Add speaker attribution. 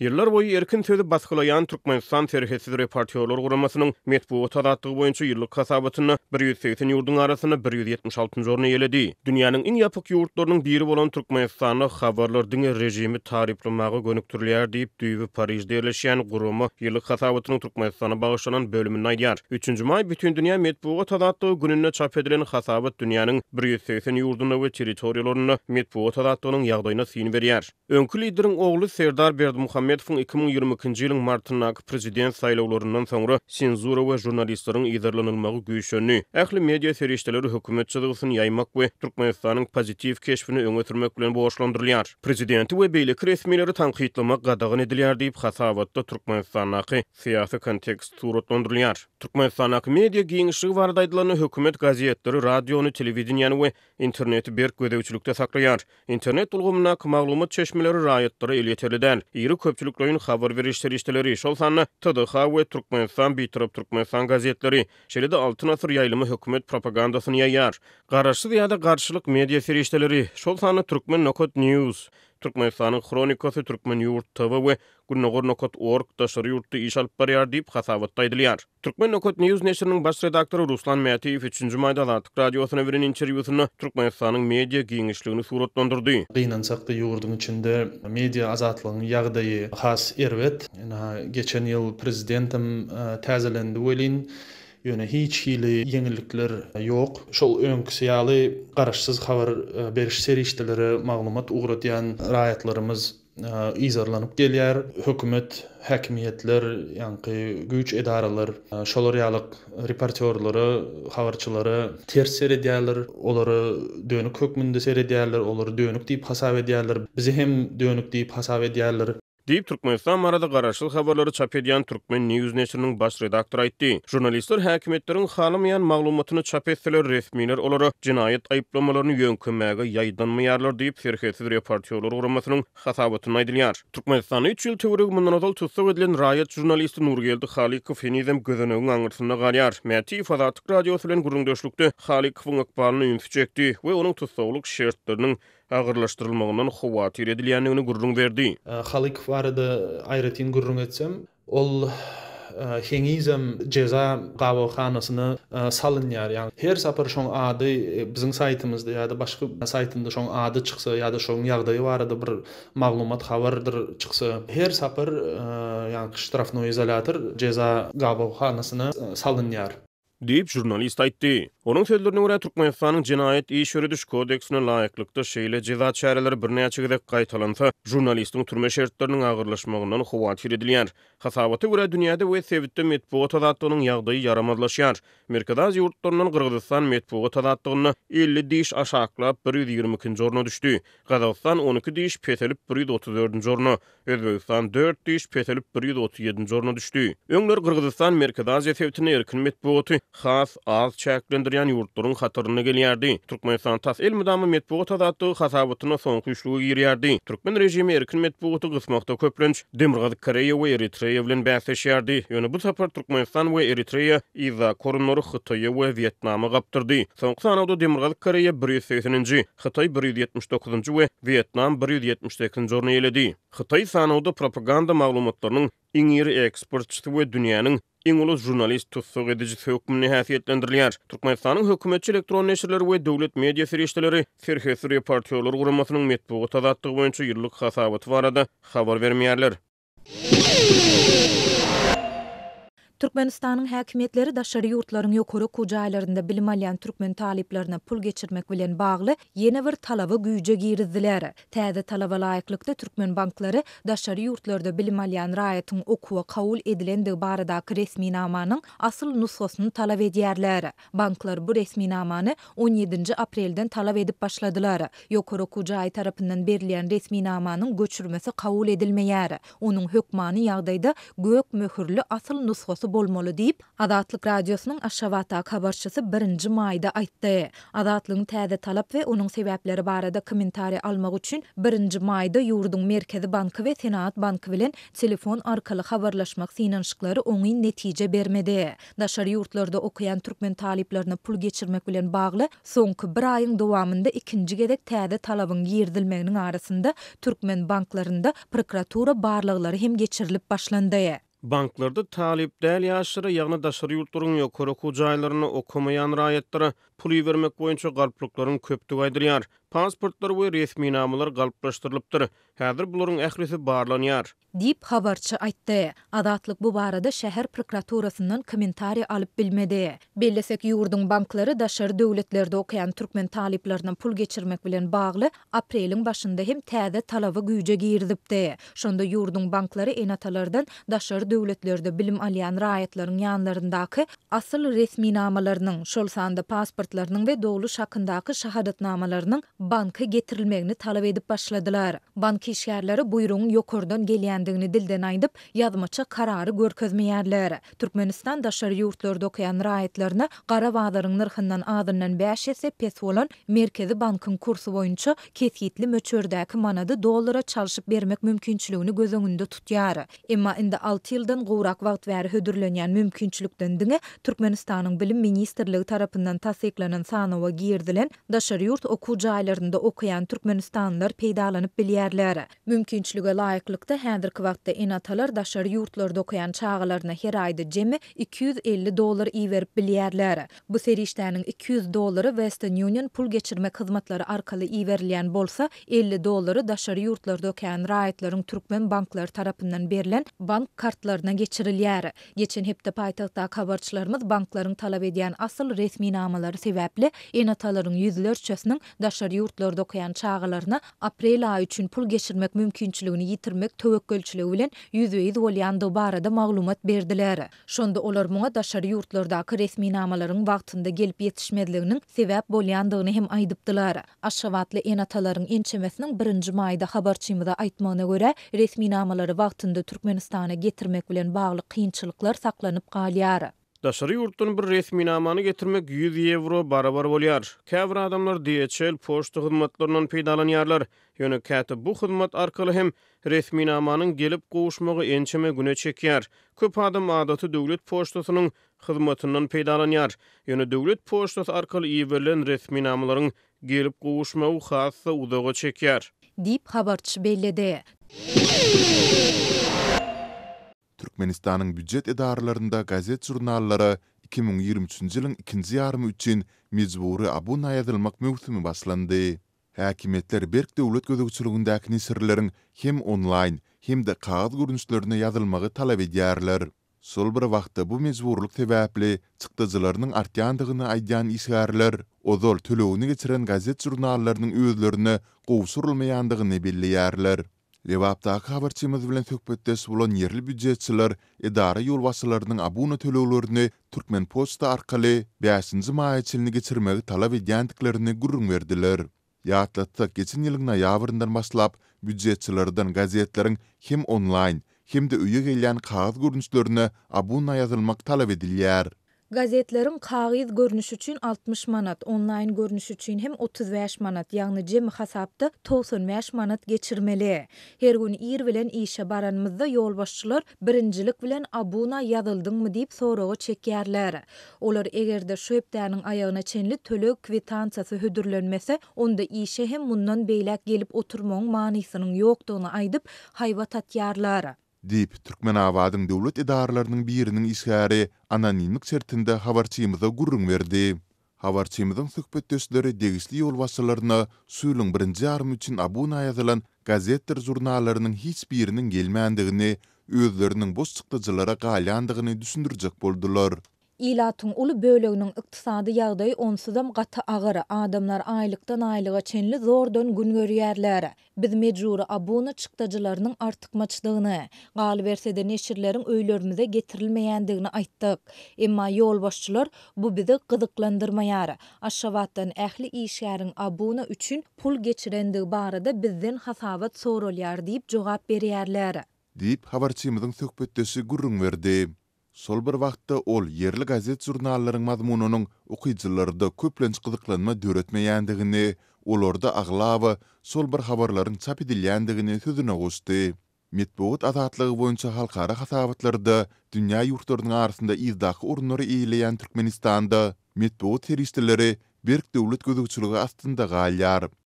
Speaker 1: Yıllar boyu erkin sözü baskılayan Türkmenistan Serhetsiz Repartiyolar Kuramasının metbu otadatlığı boyunca yıllık hasabatını 180 yurdun arasını 176. zorna yeledi. Dünyanın in yapık yurtlarının biri olan Türkmenistan'a havarlar rejimi tariplamağı gönüktürlüyer deyip düğü Parijde yerleşen kurumu yıllık hasabatının Türkmenistan'a bağışlanan bölümünü aydiyar. 3. may bütün dünya metbu otadatlığı gününe çap edilen hasabat dünyanın 180 yurdunu ve teritoriyalarını metbu otadatlığının yağdayına sin veriyer. Önkü liderin oğlu Serdar Berdi Muhammedowun 2020-nji ýylyň martyndaky prezident saýlawlarından soňra senzura we jurnalistlaryň ýerlenilmegi güýçlendi. Ähli media ferişdeleri hökümet çyzygyny ýaýmak we Türkmenistanyň pozitiw keşbini öňetmek bilen boşlandyrylýar. Prezidenti we beýleki resmiýetleri tanqidlemek gadagyny edilýär diýip hasabatda Türkmenistanyň syýasy kontekst suratlandyrylýar. Türkmenistanyň media giňişligi barada aýdylany hökümet gazetleri, radiony, telewizionyany we interneti berk gödäwçilikde saklaýar. Internet ulgamyna maglumat çeşmeleri raýatlara ileterliden. Iri köp köpçülüklüğün xabar verişleri işleri şol sanı tıdı xa ve Turkmenistan bitirip Turkmenistan gazetleri şeridi altın asır yaylımı hükümet propagandasını yayar. Qarşı ziyada qarşılık medya ferişleri şol sanı Turkmen Nokot News. Türkmenistanyň Kronikasy Türkmen ýurt TV we Gunnogornokot Ork daşary ýurtda iş alyp barýar diýip hasabatda Türkmen Türkmenokot News neşriniň baş redaktoru Ruslan Mätiýew 3-nji maýda Latyk radiosyna beren interwýusyny Türkmenistanyň media giňişligini suratlandyrdy. Gynan sakda ýurdun içinde media azatlygyny ýagdaýy has erwet. Geçen ýyl prezidentim e, täzelendi welin. ýöne hiç hili ýeňillikler ýok. Şol öňkü ýaly garaşsyz habar e, beriş serişdeleri maglumat ugradyan raýatlarymyz e, izarlanyp gelýär. Hökümet, häkimiýetler, ýa-ni güýç edaralary, e, şol ýalyk reportiorlary, habarçylary ters serediýärler, olary döňük hökmünde serediýärler, olary döňük diýip hasap edýärler. Bizi hem döňük diýip hasap edýärler. Deyip Türkmenistan marada garaşıl xabarları çap edyan Türkmen News Nation'ın baş redaktor aytti. Jurnalistler hakimiyetlerin xalamayan mağlumatını çap etseler resminer olara cinayet ayıplamalarını yönkümmega yaydanmayarlar deyip serhetsiz repartiyolar uğramasının xasabatını aydilyar. Turkmenistan'ı 3 yil tevurig mundan azal tutsak edilen rayat jurnalisti Nurgeldi Khalikov henizem gözanövün anırsına gariyar. Mati ifadatik radiyosilin gurrundi gurrundi агырлаштырылмагынан хуба тиредилиянигини гурруң берди халиков арыды айретин гурруң этсем ол хеңизем жеза кабылханасына салынар яны хер сапар шоң ады биздин сайтымызда яда башка сайтында шоң ады чыкса яда шоң жагдайы барыды бир маалымат хабардыр чыкса хер сапар штрафной изолятор жеза кабылханасына салыняр. Dip jurnalist aýtdy. Onuň sözlerini ora Türkmenistanyň jinayat iş düş kodeksine laýyklykda şeýle ceza çäreleri birnäçe ýa çygyrak gaýtalansa, jurnalistiň turmuş şertleriniň agyrlaşmagyndan howat edilýär. Hasabaty ora dünýäde we sewitde medpugat adatynyň ýagdaýy yaramazlaşýar. Merkezde az ýurtlarynyň Gürgistan medpugat adatynyň 50 diş aşaklap 122-nji orna düşdi. Gazagstan 12 diş petelip 134-nji orna, Özbegistan 4 diş petelip 137-nji orna düşdi. Öňler Gürgistan merkezde az erkin xas az çäklendirýän ýurtlaryň hatyryny gelýärdi. Türkmenistan tas ilmi damy medpugat adatdy, hasabatyny soňky işligi ýerýärdi. Türkmen rejimi erkin medpugatyny gysmakda köplenç Demirgaz Koreýa we Eritreýa bilen bäsleşýärdi. Ýöne bu sefer Türkmenistan we Eritreýa iza koronary Hytaý we Vietnamy gapdyrdy. Soňky sanawda Demirgaz Koreýa 180-nji, Hytaý 179-njy we Vietnam 178-nji ýerini eledi. Hytaý sanawda propaganda maglumatlarynyň Ingir eksportçy we dünýäniň iň uly jurnalist tutsuk edijisi hökmüni nähaýetlendirilýär. Türkmenistanyň hökümetçi elektron nähirler we döwlet media ferişleri Ferhesir partiýolar guramasynyň metbuga tadatdygy boýunça ýyllyk hasabaty barada habar bermeýärler.
Speaker 2: Türkmenistanyň häkimetleri daşary ýurtlaryň ýokary kujaýlarynda bilim alýan türkmen taliplerine pul geçirmek bilen bagly ýene bir talaby güýje girdiler. Täze talaba laýyklykda türkmen banklary daşary ýurtlarda bilim alýan raýatyň kabul edilendi barada resmi namanyň asyl nusgasyny talap edýärler. Banklar bu resmi 17-nji aprelden talap edip başladylar. Ýokary kujaý tarapyndan berilýän resmi namanyň göçürmesi kabul edilmeýär. Onuň hökmany ýagdaýda gök möhürli asyl nusgasy ýaşaýansy bolmaly diýip Adatlyk radiosynyň Aşgabatda habarçysy 1-nji maýda aýtdy. Adatlyň täze talap we onuň sebäpleri barada komentar almak üçin 1-nji maýda ýurdun merkezi banky we Senaat banky bilen telefon arkaly habarlaşmak synanşyklary oňy netije bermedi. Daşary ýurtlarda okuyan türkmen taliplerini pul geçirmek bilen bagly soňky 1 aýyň dowamında 2-nji gedek täze talabyň ýerdilmegini arasında türkmen banklarynda prokuratura barlyklary hem geçirilip başlandy.
Speaker 1: banklarda talipdeyl yaşlılara yağını da suryt durun ýok köreküçäýlerini okumayan raýetlere pul vermek boýunça galplyklaryň köpdigi aýdylýar. Pasportlar we resmi namalar galplaşdyrylypdyr. Häzir bularyň ählisi barlanýar,
Speaker 2: diýip habarçy aýtdy. Adatlyk bu barada şäher prokuraturasynyň komentari alyp bilmedi. Bellesek yurdun banklary daşarı dövletlerde döwletlerde Turkmen türkmen pul geçirmek bilen bagly apreliň başynda hem täze talaby güýje girdipdi. Şonda ýurdun banklary en atalardan da döwletlerde bilim alýan raýatlaryň ýanlarındaky asıl resmi namalaryň şol sanda pasportlarının ve doğulu şakındaki şahadat namalarının banka getirilmeğini talep edip başladılar. Bank işyerleri buyruğun yokurdan geliyendiğini dilden aydıp yazmaça kararı görközmeyerler. Türkmenistan daşarı yurtlarda okuyan rayetlerine Qarabağların nırhından adından 5 ese olan Merkezi Bankın kursu boyunca kesitli möçördeki manadı dolara çalışıp vermek mümkünçülüğünü göz önünde tutuyor. Ama indi 6 yıldan gurak vaqt veri hödürlönyen mümkünçülükten dine Türkmenistan'ın bilim ministerliği tarafından tasik çeklenen sanova girdilen daşary yurt okuw jaýlarynda okuyan türkmenistanlar peýdalanyp bilýärler. Mümkinçiligi laýyklykda häzirki wagtda in atalar daşary yurtlarda okuyan çağalaryna her aýda jemi 250 dollar iýerip bilýärler. Bu serişdäniň 200 dollary Western Union pul geçirme hyzmatlary arkaly iýerilýän bolsa 50 dollary daşary yurtlarda okuyan raýatlaryň türkmen banklar tarapyndan berilen bank kartlaryna geçirilýär. Geçen hepde paýtagtda kabarçylarymyz banklaryň talap edýän asyl resmi namalary sebäpli en ataların yüzlerçesiniň daşary ýurtlarda okuyan çağalaryna aprel ay üçin pul geçirmek mümkinçiligini ýitirmek töwekkülçiligi bilen ýüzeýiz da barada maglumat berdiler. Şonda olar muňa daşary ýurtlardaky resmi namalaryň wagtynda gelip ýetişmedliginiň sebäp bolýandygyny hem aýdypdylar. Aşgabatly en ataların 1-nji maýda habarçymyza aýtmagyna görä resmi namalary wagtynda Türkmenistana getirmek bilen bagly kynçylyklar saklanyp galýar.
Speaker 1: Daşary yurtdan bir resmi namany getirmek 100 euro barabar bolýar. Käbir adamlar DHL poçt hyzmatlarynyň peýdalanýarlar. Ýöne käte bu hyzmat arkaly hem resmi namanyň gelip gowuşmagy ençeme güne çekýär. Köp adam adaty döwlet poçtasynyň hyzmatynyň peýdalanýar. Ýöne döwlet poçtasy arkaly iýerlen resmi namalaryň gelip gowuşmagy hassa uzağa çekýär.
Speaker 2: Dip habarçy
Speaker 3: Türkmenistanyň büdjet edaralarynda gazet jurnallary 2023-nji ýylyň 2-nji ýarmy üçin mezburi abuna ýazylmak möhtemi başlandy. Häkimetler berk döwlet gözegçiliginiň sirlerini hem online, hem de kağyz görnüşlerine ýazylmagy talap edýärler. Sol bir wagtda bu mezburlyk täbäpli çykdyjylarynyň artýandygyny aýdan isgärler, ozol töleweni geçiren gazet jurnallarynyň özlerini gowşurulmaýandygyny Rewapta kabarçy mazwy bilen töhpetde sulan yerli bütçeçiler edara ýol wasylarynyň abuna tölewlerini Türkmen Posta arkaly beýsinji maýetçiligini geçirmegi talap edýändiklerini gurrun berdiler. Ýatlatda geçen ýylyň noýabrynda başlap bütçeçilerden gazetleriň hem onlaýn hem-de öýe gelýän kağız görnüşlerini abuna ýazylmak talap edilýär.
Speaker 2: Gazetlerin kağıyız görünüşü üçün 60 manat, online görünüşü üçün hem 35 manat, yani cemi hasabda 95 manat geçirmeli. Her gün iyir bilen işe baranmızda yol başçılar birincilik bilen abuna yazıldın mı deyip soruğu çekerler. Olar eger de şöpdanın ayağına çenli tölü kvitansası hüdürlönmese, onda işe hem bundan beylak gelip oturmağın manisinin yoktuğunu aydıp hayvatat yarlar.
Speaker 3: Dip Türkmen Avadın devlet idarlarının birinin işgäri anonimik şertinde havarçiyimizde gurrun verdi. Havarçiyimizden sükpet tösleri degisli yol vasalarına suylun birinci armi üçün abu nayazılan gazetler zurnalarının hiç birinin gelmeyandigini, özlerinin bozçıklıcılara gali andigini düşündürcak boldular.
Speaker 2: Ilatun ulu bölögünün iqtisadi yağdayı onsudam qatı ağır, adamlar aylıktan aylığa çenli zor dön gün görüyərlər. Biz mecuru abuna çıktacılarının artık maçlığını, qalı versedir neşirlərin öylörümüze getirilməyəndiğini aittik. Ima yol başçılar bu bizi qıdıqlandırmayar. Aşşavatdan əhli işyərin abuna üçün pul geçirendi barada bizden bizdən hasabat sorolyar deyib cogab beriyyar Deyip,
Speaker 3: cogab beriyy deyib cogab Sol bir vaqtda ol yerli gazet jurnallaryň mazmununyň ukyjylarda köplenç gyzyklanma döretmeýändigini, olarda aglawy sol bir habarlaryň çap edilýändigini sözüne goşdy. Medpowat azatlygy boýunça halkara hasabatlarda dünýä ýurtlarynyň arasynda ýygdaky urunlary ýeleýän Türkmenistanda medpowat terýistleri birk döwlet gözegçiligi astynda galýar.